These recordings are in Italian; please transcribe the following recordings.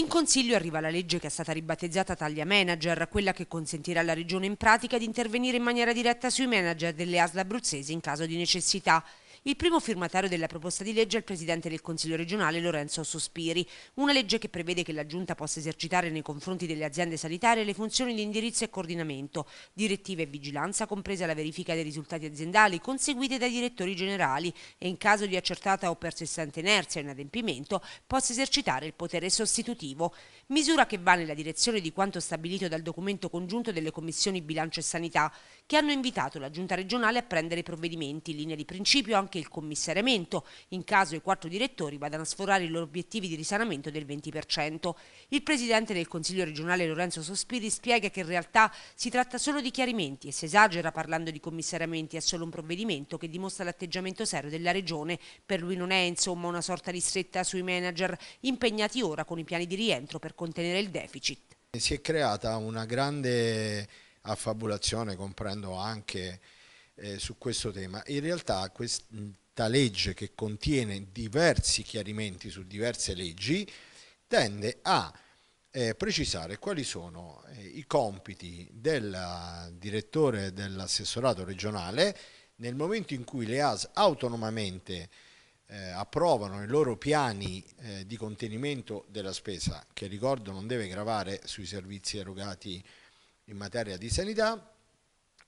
In Consiglio arriva la legge che è stata ribattezzata Taglia Manager, quella che consentirà alla Regione in pratica di intervenire in maniera diretta sui manager delle ASL abruzzesi in caso di necessità. Il primo firmatario della proposta di legge è il presidente del Consiglio regionale Lorenzo Sospiri, una legge che prevede che la Giunta possa esercitare nei confronti delle aziende sanitarie le funzioni di indirizzo e coordinamento, direttive e vigilanza, compresa la verifica dei risultati aziendali conseguite dai direttori generali e in caso di accertata o persistente inerzia o inadempimento possa esercitare il potere sostitutivo, misura che va nella direzione di quanto stabilito dal documento congiunto delle commissioni bilancio e sanità, che hanno invitato la Giunta regionale a prendere provvedimenti, in linea di principio anche anche il commissariamento, in caso i quattro direttori vadano a sforare i loro obiettivi di risanamento del 20%. Il presidente del Consiglio regionale Lorenzo Sospiri spiega che in realtà si tratta solo di chiarimenti e si esagera parlando di commissariamenti, è solo un provvedimento che dimostra l'atteggiamento serio della regione. Per lui non è insomma una sorta di stretta sui manager impegnati ora con i piani di rientro per contenere il deficit. Si è creata una grande affabulazione, comprendo anche eh, su questo tema. In realtà questa legge che contiene diversi chiarimenti su diverse leggi tende a eh, precisare quali sono eh, i compiti del direttore dell'assessorato regionale nel momento in cui le AS autonomamente eh, approvano i loro piani eh, di contenimento della spesa, che ricordo non deve gravare sui servizi erogati in materia di sanità,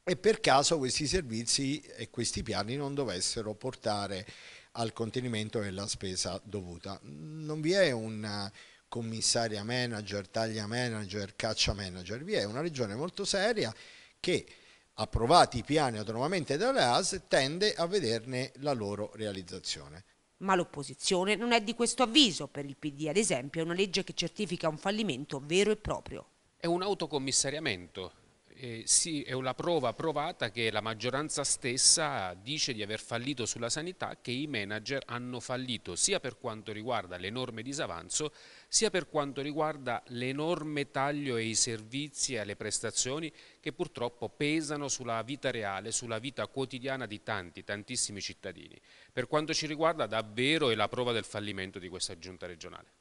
e per caso questi servizi e questi piani non dovessero portare al contenimento della spesa dovuta. Non vi è un commissaria manager, taglia manager, caccia manager, vi è una regione molto seria che approvati i piani autonomamente dalle AS tende a vederne la loro realizzazione. Ma l'opposizione non è di questo avviso, per il PD ad esempio è una legge che certifica un fallimento vero e proprio. È un autocommissariamento, eh, sì, è una prova provata che la maggioranza stessa dice di aver fallito sulla sanità, che i manager hanno fallito sia per quanto riguarda l'enorme disavanzo, sia per quanto riguarda l'enorme taglio ai servizi e alle prestazioni che purtroppo pesano sulla vita reale, sulla vita quotidiana di tanti, tantissimi cittadini. Per quanto ci riguarda davvero è la prova del fallimento di questa giunta regionale.